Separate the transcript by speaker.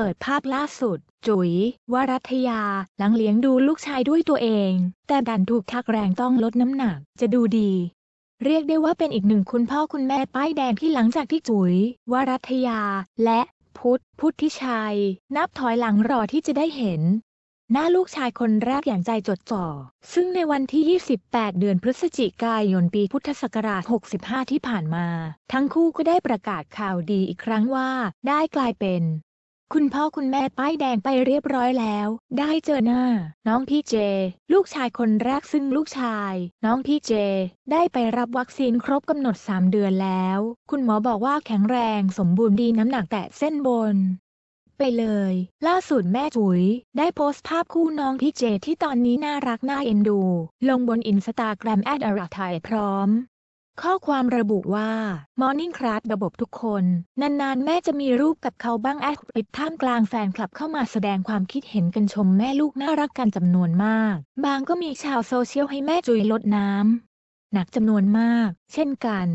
Speaker 1: เปิดภาพล่าสุด จุ๋ย วรัตยา หลังเลี้ยงดูลูกชายด้วยตัวเอง แต่ดันถูกทักแรงต้องลดน้ำหนัก จะดูดี เรียกได้ว่าเป็นอีกหนึ่งคุณพ่อคุณแม่ป้ายแดงที่หลังจากที่จุ๋ยวรัตยา และพุทธพุทธิชัยนับถอยหลังรอที่จะได้เห็น หน้าลูกชายคนแรกอย่างใจจดจ่อ ซึ่งในวันที่ 28 เดือนพฤศจิกายนปีพุทธศักราช 65 ที่ผ่านมา ทั้งคู่ก็ได้ประกาศข่าวดีอีกครั้งว่า ได้กลายเป็นคุณพ่อคุณแม่ป้ายแดงไปเรียบร้อยแล้ว ได้เจอหน้า น้องพี่เจ ลูกชายคนแรกซึ่งลูกชาย น้องพี่เจ ได้ไปรับวัคซีนครบกำหนด 3 เดือนแล้ว คุณหมอบอกว่าแข็งแรง สมบูรณ์ดีน้ำหนักแตะเส้นบน ไปเลย ล่าสุดแม่จุ๋ย ได้โพสต์ภาพคู่น้องพี่เจ ที่ตอนนี้น่ารักน่าเอ็นดู ลงบนอินสตาแกรมแอดอาราไทยพร้อมข้อความระบุว่า Morning c r a s h ระบบทุกคน นานๆ แม่จะมีรูปกับเขาบ้าง แอดปิดท่ามกลางแฟนคลับเข้ามาแสดงความคิดเห็นกันชมแม่ลูกน่ารักกันจำนวนมาก บางก็มีชาวโซเชียลให้แม่จุยลดน้ำหนักจำนวนมาก เช่นกัน